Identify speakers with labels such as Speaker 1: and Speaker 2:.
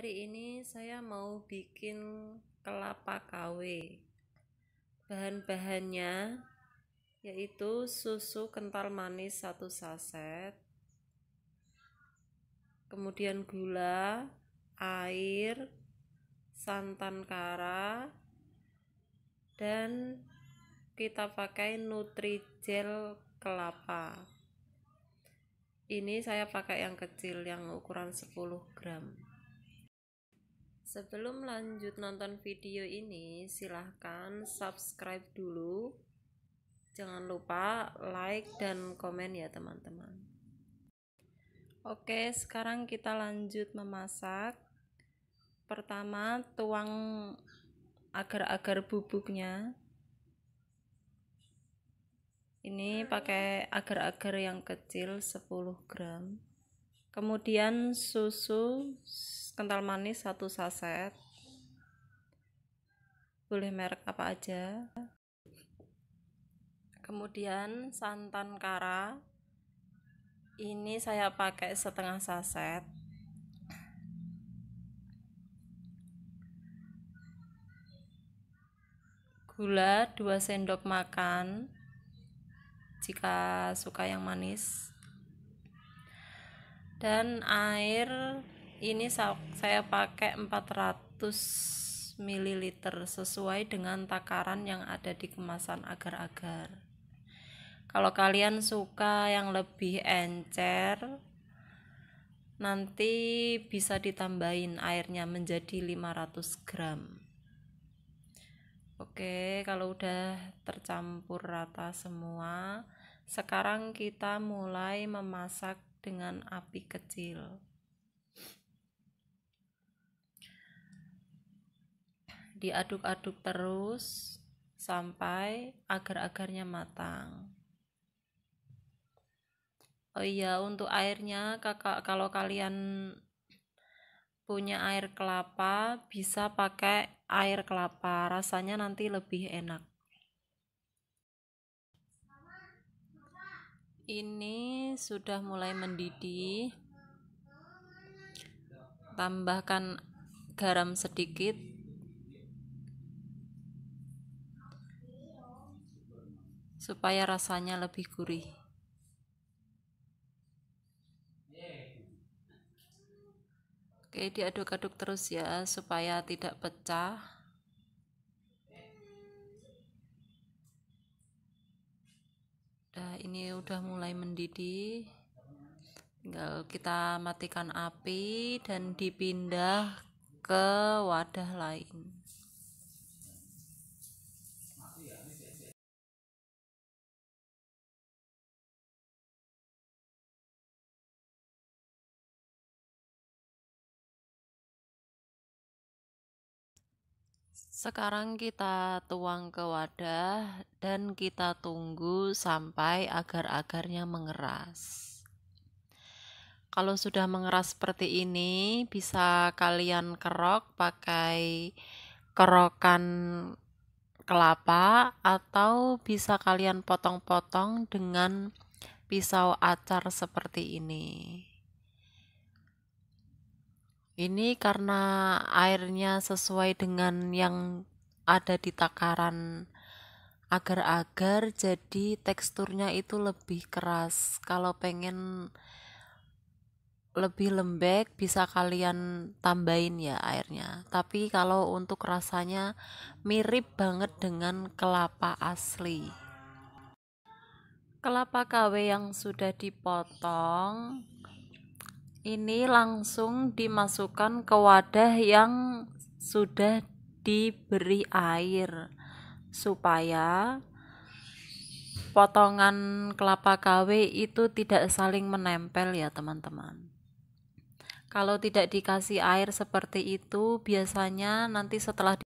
Speaker 1: hari ini saya mau bikin kelapa KW bahan-bahannya yaitu susu kental manis 1 saset kemudian gula air santan kara dan kita pakai nutrijel kelapa ini saya pakai yang kecil yang ukuran 10 gram Sebelum lanjut nonton video ini, silahkan subscribe dulu. Jangan lupa like dan komen ya teman-teman. Oke, sekarang kita lanjut memasak. Pertama, tuang agar-agar bubuknya. Ini pakai agar-agar yang kecil 10 gram. Kemudian susu kental manis satu saset boleh merek apa aja kemudian santan kara ini saya pakai setengah saset gula 2 sendok makan jika suka yang manis dan air ini saya pakai 400 ml sesuai dengan takaran yang ada di kemasan agar-agar kalau kalian suka yang lebih encer nanti bisa ditambahin airnya menjadi 500 gram Oke, kalau udah tercampur rata semua, sekarang kita mulai memasak dengan api kecil. diaduk-aduk terus sampai agar-agarnya matang oh iya untuk airnya kakak kalau kalian punya air kelapa bisa pakai air kelapa rasanya nanti lebih enak ini sudah mulai mendidih tambahkan garam sedikit supaya rasanya lebih gurih. Oke, diaduk-aduk terus ya supaya tidak pecah. Nah, ini udah mulai mendidih. Tinggal kita matikan api dan dipindah ke wadah lain. Sekarang kita tuang ke wadah dan kita tunggu sampai agar-agarnya mengeras. Kalau sudah mengeras seperti ini, bisa kalian kerok pakai kerokan kelapa atau bisa kalian potong-potong dengan pisau acar seperti ini ini karena airnya sesuai dengan yang ada di takaran agar-agar jadi teksturnya itu lebih keras kalau pengen lebih lembek bisa kalian tambahin ya airnya tapi kalau untuk rasanya mirip banget dengan kelapa asli kelapa KW yang sudah dipotong ini langsung dimasukkan ke wadah yang sudah diberi air supaya potongan kelapa KW itu tidak saling menempel ya teman-teman kalau tidak dikasih air seperti itu biasanya nanti setelah